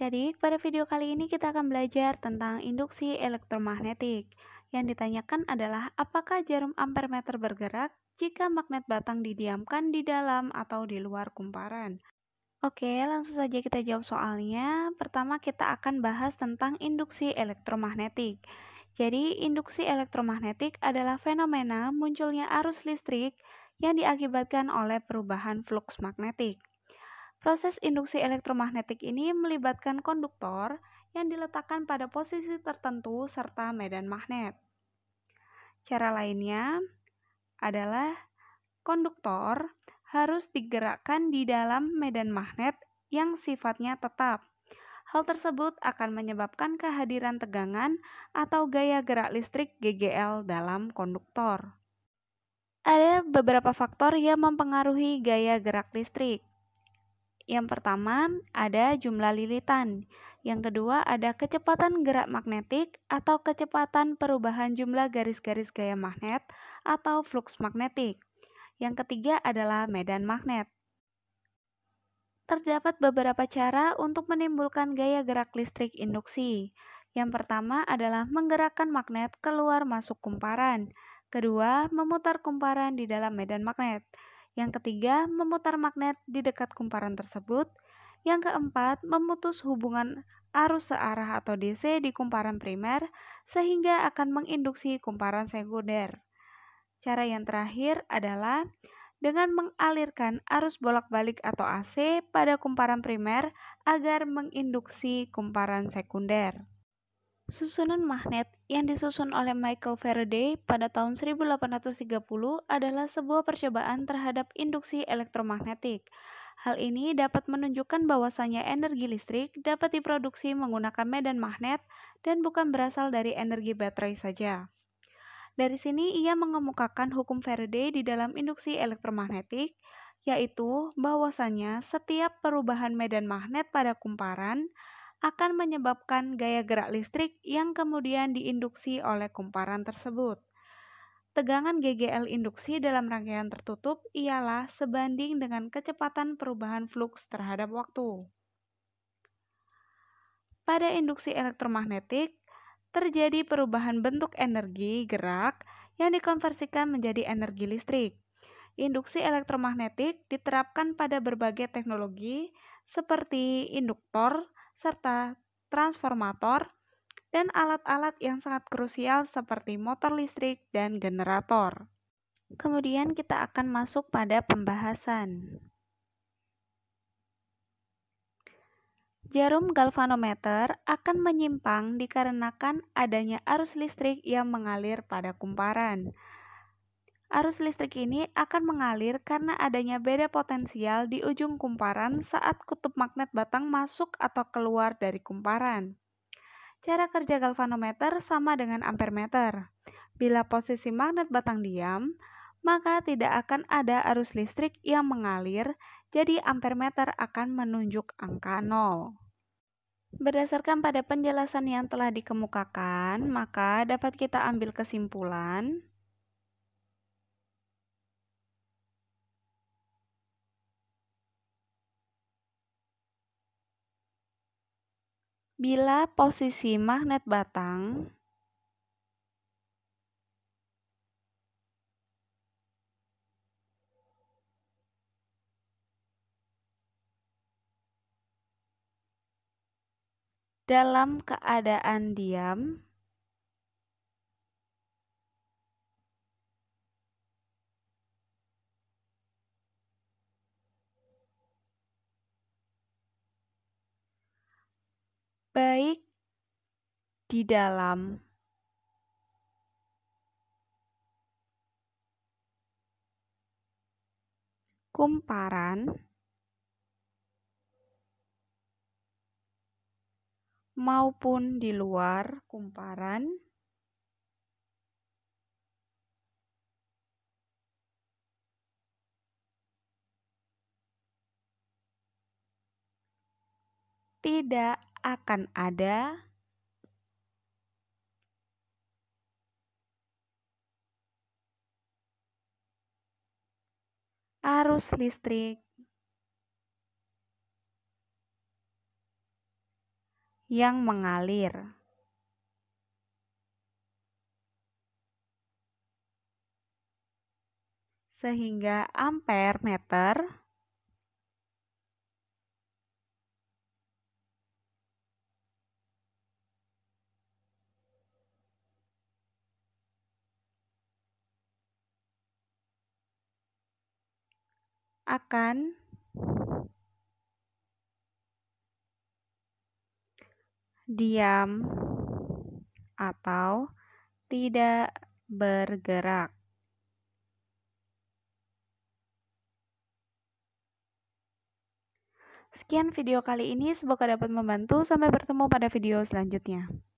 adik-adik, pada video kali ini kita akan belajar tentang induksi elektromagnetik. Yang ditanyakan adalah apakah jarum ampermeter bergerak jika magnet batang didiamkan di dalam atau di luar kumparan. Oke, langsung saja kita jawab soalnya. Pertama kita akan bahas tentang induksi elektromagnetik. Jadi, induksi elektromagnetik adalah fenomena munculnya arus listrik yang diakibatkan oleh perubahan fluks magnetik. Proses induksi elektromagnetik ini melibatkan konduktor yang diletakkan pada posisi tertentu serta medan magnet. Cara lainnya adalah konduktor harus digerakkan di dalam medan magnet yang sifatnya tetap. Hal tersebut akan menyebabkan kehadiran tegangan atau gaya gerak listrik GGL dalam konduktor. Ada beberapa faktor yang mempengaruhi gaya gerak listrik. Yang pertama, ada jumlah lilitan. Yang kedua, ada kecepatan gerak magnetik atau kecepatan perubahan jumlah garis-garis gaya magnet atau flux magnetik. Yang ketiga adalah medan magnet. Terdapat beberapa cara untuk menimbulkan gaya gerak listrik induksi. Yang pertama adalah menggerakkan magnet keluar masuk kumparan. Kedua, memutar kumparan di dalam medan magnet. Yang ketiga, memutar magnet di dekat kumparan tersebut. Yang keempat, memutus hubungan arus searah atau DC di kumparan primer sehingga akan menginduksi kumparan sekunder. Cara yang terakhir adalah dengan mengalirkan arus bolak-balik atau AC pada kumparan primer agar menginduksi kumparan sekunder. Susunan magnet yang disusun oleh Michael Faraday pada tahun 1830 adalah sebuah percobaan terhadap induksi elektromagnetik. Hal ini dapat menunjukkan bahwasannya energi listrik dapat diproduksi menggunakan medan magnet dan bukan berasal dari energi baterai saja. Dari sini ia mengemukakan hukum Faraday di dalam induksi elektromagnetik, yaitu bahwasannya setiap perubahan medan magnet pada kumparan akan menyebabkan gaya gerak listrik yang kemudian diinduksi oleh kumparan tersebut. Tegangan GGL induksi dalam rangkaian tertutup ialah sebanding dengan kecepatan perubahan flux terhadap waktu. Pada induksi elektromagnetik, terjadi perubahan bentuk energi gerak yang dikonversikan menjadi energi listrik. Induksi elektromagnetik diterapkan pada berbagai teknologi seperti induktor, serta transformator, dan alat-alat yang sangat krusial seperti motor listrik dan generator. Kemudian kita akan masuk pada pembahasan. Jarum galvanometer akan menyimpang dikarenakan adanya arus listrik yang mengalir pada kumparan. Arus listrik ini akan mengalir karena adanya beda potensial di ujung kumparan saat kutub magnet batang masuk atau keluar dari kumparan. Cara kerja galvanometer sama dengan ampermeter. Bila posisi magnet batang diam, maka tidak akan ada arus listrik yang mengalir, jadi ampermeter akan menunjuk angka 0. Berdasarkan pada penjelasan yang telah dikemukakan, maka dapat kita ambil kesimpulan Bila posisi magnet batang dalam keadaan diam, baik di dalam. Kumparan maupun di luar kumparan. tidak akan ada arus listrik yang mengalir. Sehingga ampere meter akan diam atau tidak bergerak. Sekian video kali ini, semoga dapat membantu. Sampai bertemu pada video selanjutnya.